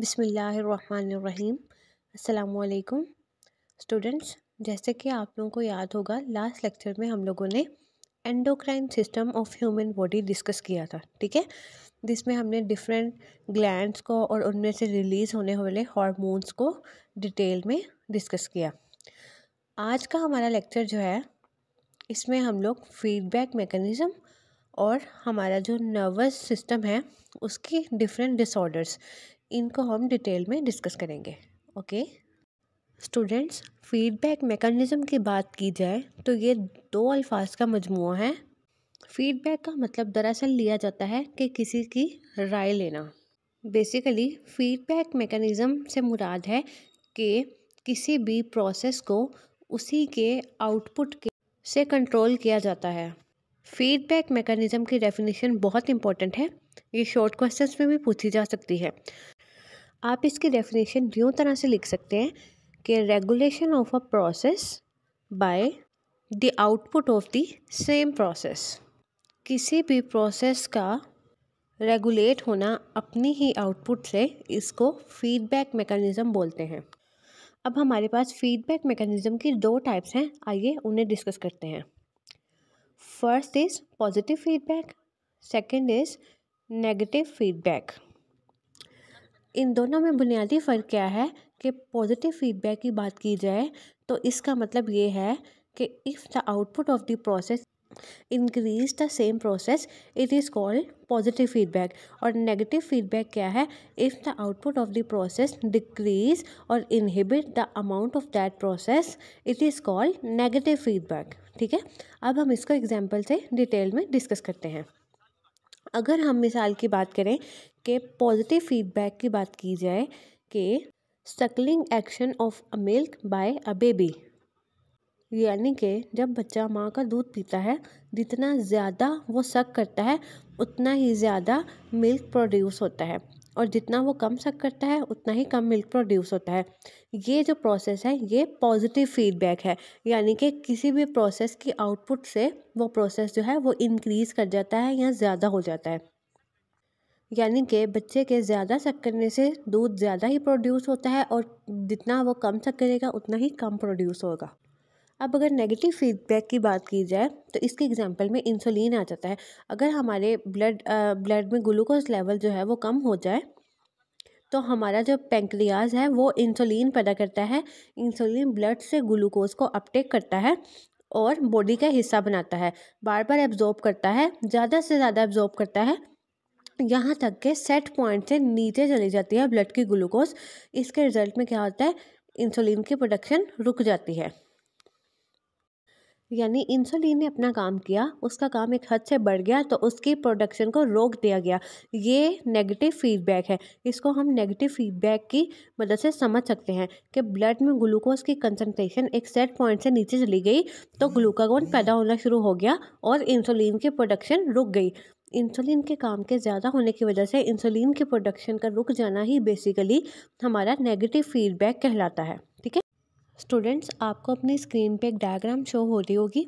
बिसमीम् अल्लाम स्टूडेंट्स जैसे कि आप लोगों को याद होगा लास्ट लेक्चर में हम लोगों ने endocrine system of human body discuss किया था ठीक है जिसमें हमने डिफरेंट ग्लैंड्स को और उनमें से रिलीज़ होने वाले हार्मोन्स को डिटेल में डिस्कस किया आज का हमारा लेक्चर जो है इसमें हम लोग फीडबैक मेकनिज़म और हमारा जो नर्वस सिस्टम है उसकी डिफरेंट डिसऑर्डर्स इनको हम डिटेल में डिस्कस करेंगे ओके स्टूडेंट्स फीडबैक मेकनिज़म की बात की जाए तो ये दो अल्फाज का मजमू है फीडबैक का मतलब दरअसल लिया जाता है कि किसी की राय लेना बेसिकली फीडबैक मेकनिज़म से मुराद है कि किसी भी प्रोसेस को उसी के आउटपुट के से कंट्रोल किया जाता है फीडबैक मेकनिज़म की डेफिनेशन बहुत इंपॉर्टेंट है ये शॉर्ट क्वेश्चंस में भी पूछी जा सकती है आप इसकी डेफिनेशन यूँ तरह से लिख सकते हैं कि regulation of a process by the output of the same process किसी भी प्रोसेस का रेगुलेट होना अपनी ही आउटपुट से इसको फीडबैक मेकनिज़म बोलते हैं अब हमारे पास फीडबैक मेकनिज़म की दो टाइप्स हैं आइए उन्हें डिस्कस करते हैं first is positive feedback second is negative feedback इन दोनों में बुनियादी फ़र्क क्या है कि पॉजिटिव फीडबैक की बात की जाए तो इसका मतलब ये है कि if the output of the process increase the same process it is called positive feedback और नेगेटिव फीडबैक क्या है if the output of the process decrease और inhibit the amount of that process it is called negative feedback ठीक है अब हम इसको example से डिटेल में डिस्कस करते हैं अगर हम मिसाल की बात करें कि पॉजिटिव फीडबैक की बात की जाए कि suckling action of a milk by a baby यानी कि जब बच्चा माँ का दूध पीता है जितना ज़्यादा वो सक करता है उतना ही ज़्यादा मिल्क प्रोड्यूस होता है और जितना वो कम सक करता है उतना ही कम मिल्क प्रोड्यूस होता है ये जो प्रोसेस है ये पॉजिटिव फीडबैक है यानी कि किसी भी प्रोसेस की आउटपुट से वो प्रोसेस जो है वो इनक्रीज़ कर जाता है या ज़्यादा हो जाता है यानी कि बच्चे के ज़्यादा सक करने से दूध ज़्यादा ही प्रोड्यूस होता है और जितना वो कम सक करेगा उतना ही कम प्रोड्यूस होगा अब अगर नेगेटिव फीडबैक की बात की जाए तो इसके एग्जांपल में इंसुलिन आ जाता है अगर हमारे ब्लड ब्लड में ग्लूकोज लेवल जो है वो कम हो जाए तो हमारा जो पेंक्रियाज है वो इंसुलिन पैदा करता है इंसुलिन ब्लड से ग्लूकोज को अपटेक करता है और बॉडी का हिस्सा बनाता है बार बार एब्जॉर्ब करता है ज़्यादा से ज़्यादा एब्जॉर्ब करता है यहाँ तक के सेट पॉइंट से नीचे चली जाती है ब्लड की ग्लूकोज इसके रिजल्ट में क्या होता है इंसुलिन की प्रोडक्शन रुक जाती है यानी इंसुलिन ने अपना काम किया उसका काम एक हद से बढ़ गया तो उसकी प्रोडक्शन को रोक दिया गया ये नेगेटिव फीडबैक है इसको हम नेगेटिव फीडबैक की मदद से समझ सकते हैं कि ब्लड में ग्लूकोज की कंसनट्रेशन एक सेट पॉइंट से नीचे चली गई तो ग्लूकागोन पैदा होना शुरू हो गया और इंसुलिन की प्रोडक्शन रुक गई इंसुलिन के काम के ज़्यादा होने की वजह से इंसुलिन के प्रोडक्शन का रुक जाना ही बेसिकली हमारा नेगेटिव फीडबैक कहलाता है स्टूडेंट्स आपको अपनी स्क्रीन पे एक डायग्राम शो हो रही होगी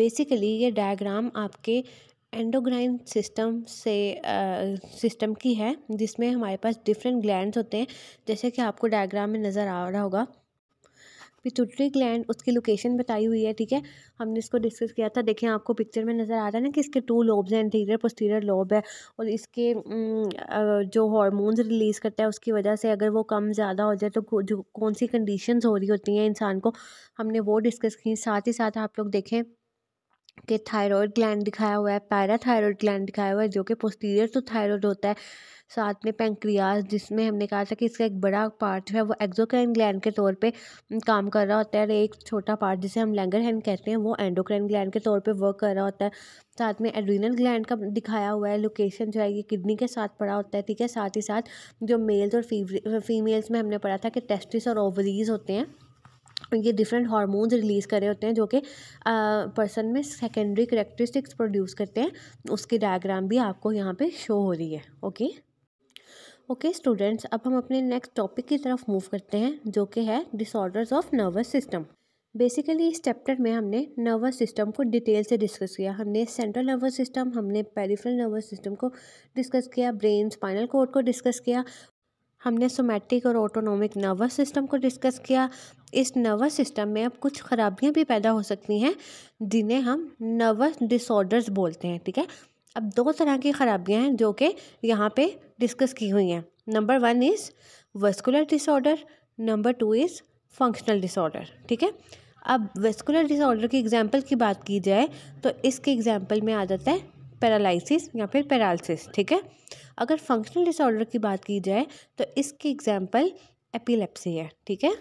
बेसिकली ये डायग्राम आपके एंडोग्राइन सिस्टम से सिस्टम की है जिसमें हमारे पास डिफरेंट ग्लैंड्स होते हैं जैसे कि आपको डायग्राम में नज़र आ रहा होगा पिट्यूटरी ग्लैंड उसकी लोकेशन बताई हुई है ठीक है हमने इसको डिस्कस किया था देखें आपको पिक्चर में नज़र आ रहा है ना कि इसके टू लोब्स हैं इंटीरियर पोस्टीरियर लोब है और इसके जो हार्मोन्स रिलीज़ करता है उसकी वजह से अगर वो कम ज़्यादा हो जाए तो जो कौन सी कंडीशंस हो रही होती हैं इंसान को हमने वो डिस्कस की साथ ही साथ आप लोग देखें के थायराइड ग्लैंड दिखाया हुआ है पैराथायरॉयड ग्लैंड दिखाया हुआ है जो कि पोस्टीरियर तो थायराइड होता है साथ में पेंक्रियाज जिसमें हमने कहा था कि इसका एक बड़ा पार्ट है वो एक्जोक्राइन ग्लैंड के तौर पे काम कर रहा होता है और एक छोटा पार्ट जिसे हम लैंगर हैंड कहते हैं वो एंडोक्राइन ग्लैंड के तौर पे वर्क कर रहा होता है साथ में एड्रीनल ग्लैंड का दिखाया हुआ है लोकेशन जो है ये किडनी के साथ पड़ा होता है ठीक है साथ ही साथ जो मेल्स और फीमेल्स में हमने पढ़ा था कि टेस्टिस और ओवरीज होते हैं ये डिफरेंट हार्मोन्स रिलीज़ कर रहे होते हैं जो कि पर्सन में सेकेंडरी करेक्टरिस्टिक्स प्रोड्यूस करते हैं उसकी डायग्राम भी आपको यहाँ पे शो हो रही है ओके ओके स्टूडेंट्स अब हम अपने नेक्स्ट टॉपिक की तरफ मूव करते हैं जो कि है disorders of nervous system basically इस चैप्टर में हमने नर्वस सिस्टम को डिटेल से डिस्कस किया हमने सेंट्रल नर्वस सिस्टम हमने पेरिफेरल नर्वस सिस्टम को डिस्कस किया ब्रेन स्पाइनल कोड को डिस्कस किया हमने सोमैटिक और ऑटोनोमिक नर्वस सिस्टम को डिस्कस किया इस नर्वस सिस्टम में अब कुछ ख़राबियाँ भी पैदा हो सकती हैं जिन्हें हम नर्वस डिसऑर्डर्स बोलते हैं ठीक है अब दो तरह की ख़राबियाँ हैं जो कि यहाँ पे डिस्कस की हुई हैं number one is vascular disorder number two is functional disorder ठीक है अब वेस्कुलर डिसऑर्डर की एग्जाम्पल की बात की जाए तो इसके एग्जाम्पल में आ जाता है पैरालसिस या फिर पैरालसिस ठीक है अगर फंक्शनल डिसऑर्डर की बात की जाए तो इसकी एग्जाम्पल एपिलेप्सी है ठीक है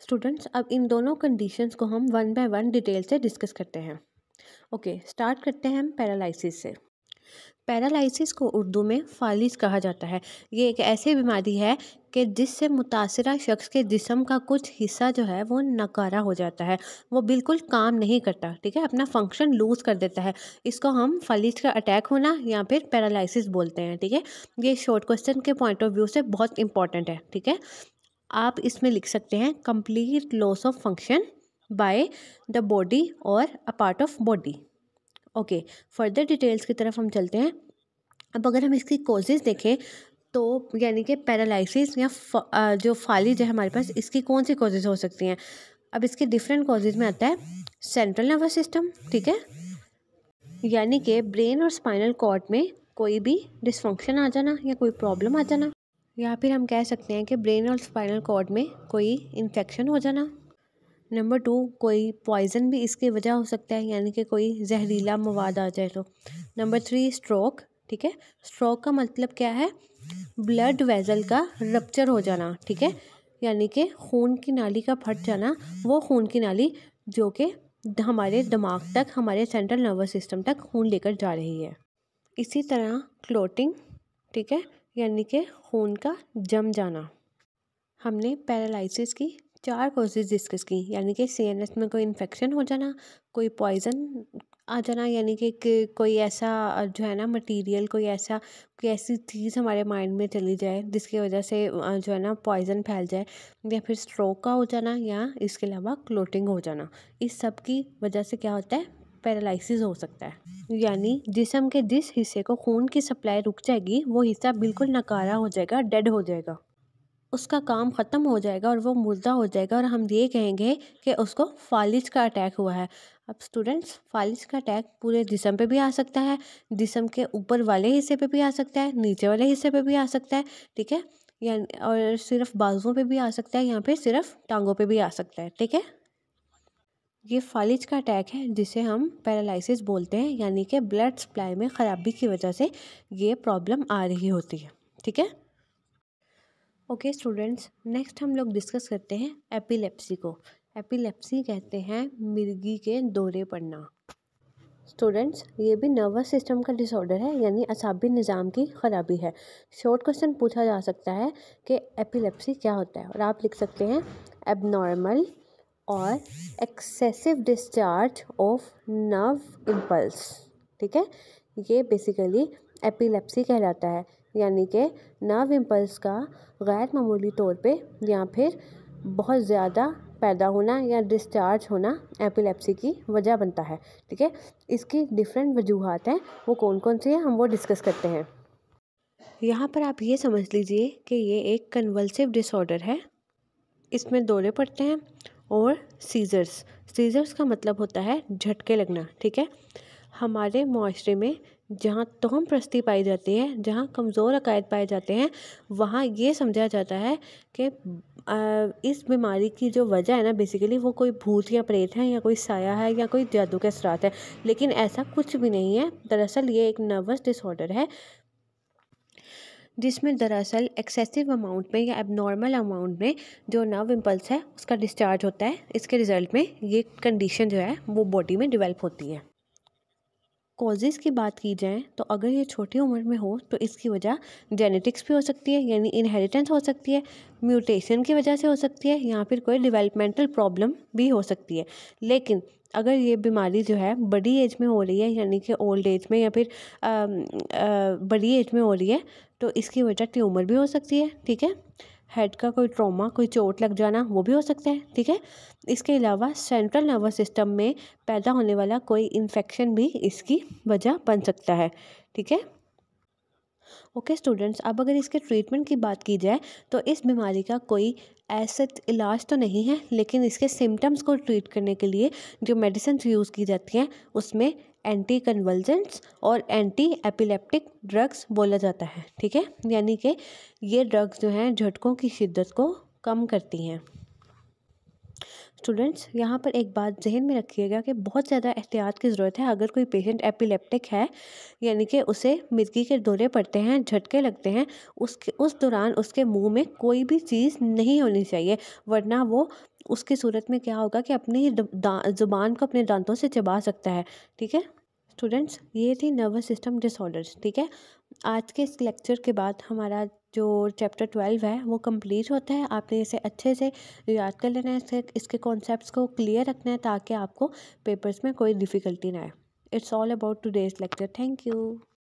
स्टूडेंट्स अब इन दोनों कंडीशंस को हम वन बाय वन डिटेल से डिस्कस करते हैं ओके okay, स्टार्ट करते हैं हम पैरालसिस से पैरालिसिस को उर्दू में फालिज कहा जाता है ये एक ऐसी बीमारी है कि जिससे मुतासर शख्स के जिसम का कुछ हिस्सा जो है वो नकारा हो जाता है वो बिल्कुल काम नहीं करता ठीक है अपना फंक्शन लूज़ कर देता है इसको हम फलिज का अटैक होना या फिर पैरालिसिस बोलते हैं ठीक है ये शॉर्ट क्वेश्चन के पॉइंट ऑफ व्यू से बहुत इंपॉर्टेंट है ठीक है आप इसमें लिख सकते हैं complete loss of function by the body और a part of body okay further details की तरफ हम चलते हैं अब अगर हम इसकी कोजेज़ देखें तो यानी कि पैरालिसिस या फा, जो फालिज है हमारे पास इसकी कौन सी कोजेज़ हो सकती हैं अब इसके डिफरेंट कोजेज में आता है सेंट्रल नर्वस सिस्टम ठीक है यानी कि ब्रेन और स्पाइनल कॉर्ड में कोई भी डिसफंक्शन आ जाना या कोई प्रॉब्लम आ जाना या फिर हम कह सकते हैं कि ब्रेन और स्पाइनल कॉर्ड में कोई इन्फेक्शन हो जाना नंबर टू कोई पॉइज़न भी इसकी वजह हो सकता है यानी कि कोई जहरीला मवाद आ जाए तो नंबर थ्री स्ट्रोक ठीक है स्ट्रोक का मतलब क्या है ब्लड वेज़ल का रप्चर हो जाना ठीक है यानी कि खून की नाली का फट जाना वो खून की नाली जो कि हमारे दिमाग तक हमारे सेंट्रल नर्वस सिस्टम तक खून लेकर जा रही है इसी तरह क्लोटिंग ठीक है यानी कि खून का जम जाना हमने पैरालिसिस की चार कोजेज डिस्कस की यानी कि सी एन एस में कोई इन्फेक्शन हो जाना कोई पॉइज़न आ जाना यानी कि कोई ऐसा जो है ना मटेरियल कोई ऐसा कोई ऐसी चीज़ हमारे माइंड में चली जाए जिसकी वजह से जो है ना पॉइज़न फैल जाए या फिर स्ट्रोक का हो जाना या इसके अलावा क्लोटिंग हो जाना इस सब की वजह से क्या होता है पैरालसिस हो सकता है यानी जिसम के जिस हिस्से को खून की सप्लाई रुक जाएगी वो हिस्सा बिल्कुल नकारा हो जाएगा डेड हो जाएगा उसका काम ख़त्म हो जाएगा और वो मुर्दा हो जाएगा और हम ये कहेंगे कि उसको फालिज का अटैक हुआ है अब स्टूडेंट्स फालिज का अटैक पूरे जिसम पे भी आ सकता है जिसम के ऊपर वाले हिस्से पे भी आ सकता है नीचे वाले हिस्से पे भी आ सकता है ठीक है या और सिर्फ बाजुओं पे भी आ सकता है या फिर सिर्फ टांगों पे भी आ सकता है ठीक है ये फालिज का अटैक है जिसे हम पैरालसिस बोलते हैं यानी कि ब्लड सप्लाई में ख़राबी की वजह से ये प्रॉब्लम आ रही होती है ठीक है ओके स्टूडेंट्स नेक्स्ट हम लोग डिस्कस करते हैं एपिलेप्सी को एपिलेप्सी कहते हैं मिर्गी के दौरे पड़ना स्टूडेंट्स ये भी नर्वस सिस्टम का डिसऑर्डर है यानी असाबी निज़ाम की ख़राबी है शॉर्ट क्वेश्चन पूछा जा सकता है कि एपिलेप्सी क्या होता है और आप लिख सकते हैं एबनॉर्मल और excessive discharge of nerve impulse ठीक है ये बेसिकली एपिलेप्सी कहलाता है यानी कि नर्व इम्पल्स का गैर मामूली तौर पे या फिर बहुत ज़्यादा पैदा होना या डिस्चार्ज होना एपिलेप्सी की वजह बनता है ठीक है इसकी डिफरेंट वजूहत हैं वो कौन कौन सी हैं हम वो डिस्कस करते हैं यहाँ पर आप ये समझ लीजिए कि ये एक कन्वल्सिव डिसऑर्डर है इसमें दौरे पड़ते हैं और सीजर्स सीजर्स का मतलब होता है झटके लगना ठीक है हमारे माशरे में जहाँ तोहम प्रस्ती पाई जाती है जहाँ कमज़ोर अकायद पाए जाते हैं वहाँ ये समझा जाता है कि इस बीमारी की जो वजह है ना बेसिकली वो कोई भूत या प्रेत है या कोई साया है या कोई जादू के असरात है लेकिन ऐसा कुछ भी नहीं है दरअसल ये एक नर्वस डिसऑर्डर है जिसमें दरअसल एक्सेसिव अमाउंट में या एबनॉर्मल अमाउंट में जो नर्व इम्पल्स है उसका डिस्चार्ज होता है इसके रिज़ल्ट में ये कंडीशन जो है वो बॉडी में डिवेलप होती है कॉजेज़ की बात की जाए तो अगर ये छोटी उम्र में हो तो इसकी वजह जेनेटिक्स भी हो सकती है यानी इनहेरिटेंस हो सकती है म्यूटेशन की वजह से हो सकती है या फिर कोई डिवेलपमेंटल प्रॉब्लम भी हो सकती है लेकिन अगर ये बीमारी जो है बड़ी एज में हो रही है यानी कि ओल्ड एज में या फिर आ, आ, बड़ी एज में हो रही है तो इसकी वजह ट्यूमर भी हो सकती है ठीक है हेड का कोई ट्रॉमा कोई चोट लग जाना वो भी हो सकता है ठीक है इसके अलावा सेंट्रल नर्वस सिस्टम में पैदा होने वाला कोई इन्फेक्शन भी इसकी वजह बन सकता है ठीक है ओके स्टूडेंट्स अब अगर इसके ट्रीटमेंट की बात की जाए तो इस बीमारी का कोई ऐसा इलाज तो नहीं है लेकिन इसके सिम्टम्स को ट्रीट करने के लिए जो मेडिसिन यूज़ की जाती हैं उसमें एंटी कन्वर्जेंट्स और एंटी एपिलेप्टिक ड्रग्स बोला जाता है ठीक है यानी कि ये ड्रग्स जो हैं झटकों की शिद्दत को कम करती हैं स्टूडेंट्स यहाँ पर एक बात जहन में रखिएगा कि बहुत ज़्यादा एहतियात की ज़रूरत है अगर कोई पेशेंट एपिलेप्टिक है यानी कि उसे मिर्गी के दौरे पड़ते हैं झटके लगते हैं उसके उस दौरान उसके मुंह में कोई भी चीज़ नहीं होनी चाहिए वरना वो उसकी सूरत में क्या होगा कि अपनी ज़ुबान को अपने दांतों से चबा सकता है ठीक है स्टूडेंट्स ये थी नर्वस सिस्टम डिसऑर्डर्स ठीक है आज के इस लेक्चर के बाद हमारा जो चैप्टर ट्वेल्व है वो कंप्लीट होता है आपने इसे अच्छे से याद कर लेना है इसके इसके कॉन्सेप्ट्स को क्लियर रखना है ताकि आपको पेपर्स में कोई डिफ़िकल्टी ना आए it's all about two days lecture thank you